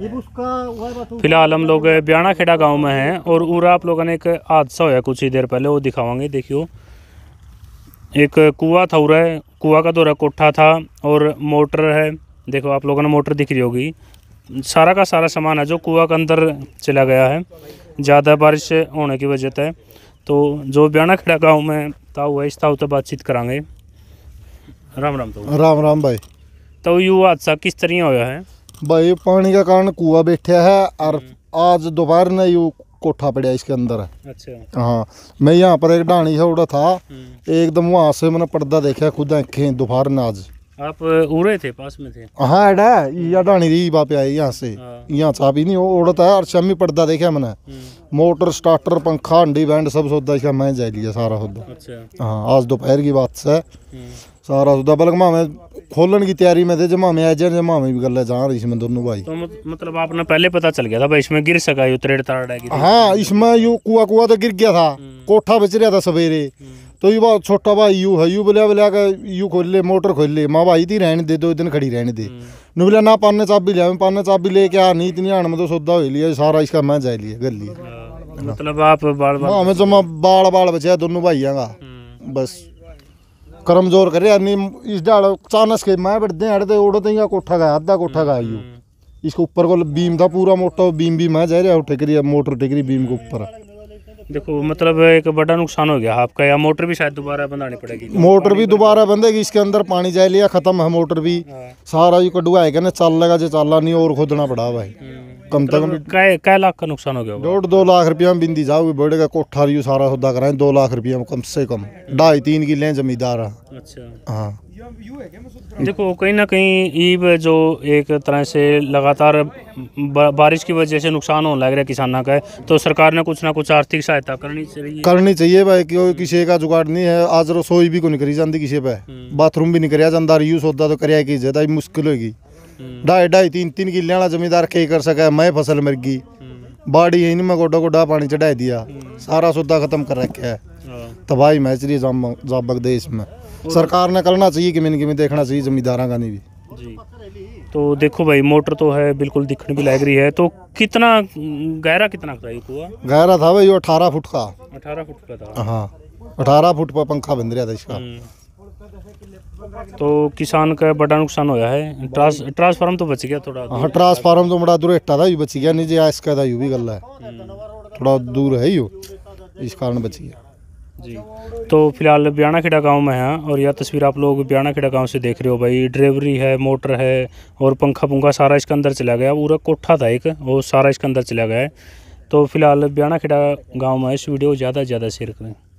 फिलहाल हम तो लोग ब्याणा खेड़ा गाँव में हैं और उरा आप लोगों ने एक हादसा होया कुछ ही देर पहले वो दिखावांगे देखियो एक कुआ था उरा कुआ का दौरा तो कोठा था और मोटर है देखो आप लोगों ने मोटर दिख रही होगी सारा का सारा सामान है जो कुआ के अंदर चला गया है ज़्यादा बारिश होने की वजह से तो जो ब्याणा खेड़ा गाँव में था हुआ इस था तो बातचीत करांगे राम राम तो राम राम भाई तो यू हादसा किस तरह होया है भाई पानी का कारण कुआ बैठा है और हम्म। आज दोपहर ने यू कोठा पड़ा इसके अंदर अच्छा हाँ मैं यहाँ पर एक डाणी छोड़ा था हम्म। एकदम वहां से मैंने पर्दा देखा खुद आँखें दोपहर ने आज आप उड़े थे पास में थे हाँ एडा या हम्म। डाणी रही बापे आई यहाँ से हाँ। यहाँ चाह भी नहीं उड़ता है और शमी पर्दा देखा मैंने मोटर स्टार्टर पंखा हंडी बैंड सब सौदा इसका मैं जा लिया सारा सौदा अच्छा हाँ आज दोपहर की बात से सारा सौदा बल्कि मैं खोलन की तैयारी में थे जमा में आए भी गले जा रही इसमें दोनों भाई तो मतलब आपने पहले पता चल गया था भाई इसमें गिर सका यू त्रेड़ ताड़ हाँ इसमें यू कुआ कुआ तो गिर गया था कोठा बच रहा था सवेरे तो यू बात छोटा भाई यू है यू बोलिया बोलिया यू खोल ले मोटर खोल ले माँ भाई थी रहने दे दो दिन खड़ी रहने दे न बोलिया ना पाने चाबी लिया पाने चाबी ले क्या नहीं इतनी आन में तो सौदा हो लिया सारा इसका मैं जा लिया गल मतलब आप बाल बाल हमें जमा बाल बाल बचा दोनों भाइयों का बस करमजोर करे यानी इस चानस के मैं बट दे उड़ देगा कोठा का आधा कोठा का आयु इसको ऊपर को बीम था पूरा मोटा बीम भी मैं जा रहा हूँ ठिकरी मोटर ठिकरी बीम के ऊपर देखो मतलब एक बड़ा नुकसान हो गया आपका या मोटर भी शायद दोबारा बनानी पड़ेगी मोटर भी दोबारा बंधेगी इसके अंदर पानी जा लिया खत्म है मोटर भी हाँ। सारा ये कटुआ है कहना चल लगा जो चाला नहीं और खोदना पड़ा भाई हम्म। कम से तो क्या तो लाख का नुकसान हो गया डेढ़ दो लाख रुपया में बिंदी जाओगे बड़े का कोठा रियो सारा सौदा कराएं दो लाख रुपया में कम से कम ढाई तीन की लें जमींदार अच्छा हाँ देखो कहीं ना कहीं ईब जो एक तरह से लगातार बारिश की वजह से नुकसान होने लग रहा है किसानों का तो सरकार ने कुछ ना कुछ आर्थिक सहायता करनी चाहिए करनी चाहिए भाई क्योंकि किसी का जुगाड़ नहीं है आज रसोई भी को नहीं करी जाती किसी पे हम्म। बाथरूम भी नहीं जाता रियूज होता तो कर मुश्किल होगी ढाई ढाई तीन तीन किले वाला जमींदार के कर सका मैं फसल मर गई बाड़ी है मैं गोडा गोडा पानी चढ़ा दिया सारा सौदा खत्म कर रखा है तबाही तो मैच जाबक देश में सरकार ने करना चाहिए कि मैंने देखना चाहिए जमींदारा का नहीं भी तो देखो भाई मोटर तो है बिल्कुल दिखने भी लग रही है तो कितना गहरा कितना था ये गहरा था भाई अठारह फुट का अठारह फुट का था हाँ अठारह फुट पर पंखा बंद रहा था इसका हम्म। तो किसान का बड़ा नुकसान होया है ट्रांसफार्म तो बच गया थोड़ा ਥੋੜਾ हाँ, ट्रांसफार्म तो बड़ा दूर ਦੂਰ ਹਟਾ ਦਾ ਵੀ ਬਚ ਗਿਆ ਨਹੀਂ ਜੇ ਇਸਕਾ ਦਾ ਯੂ थोड़ा दूर है ही इस कारण बच गया जी तो फिलहाल ब्याना खेड़ा गांव में है और यह तस्वीर आप लोग ब्याना खेड़ा गांव से देख रहे हो भाई ड्राइवरी है मोटर है और पंखा पुंखा सारा इसके अंदर चला गया पूरा कोठा था एक वो सारा इसके अंदर चला गया है तो फिलहाल ब्याना खेड़ा गाँव में इस वीडियो ज़्यादा ज़्यादा शेयर करें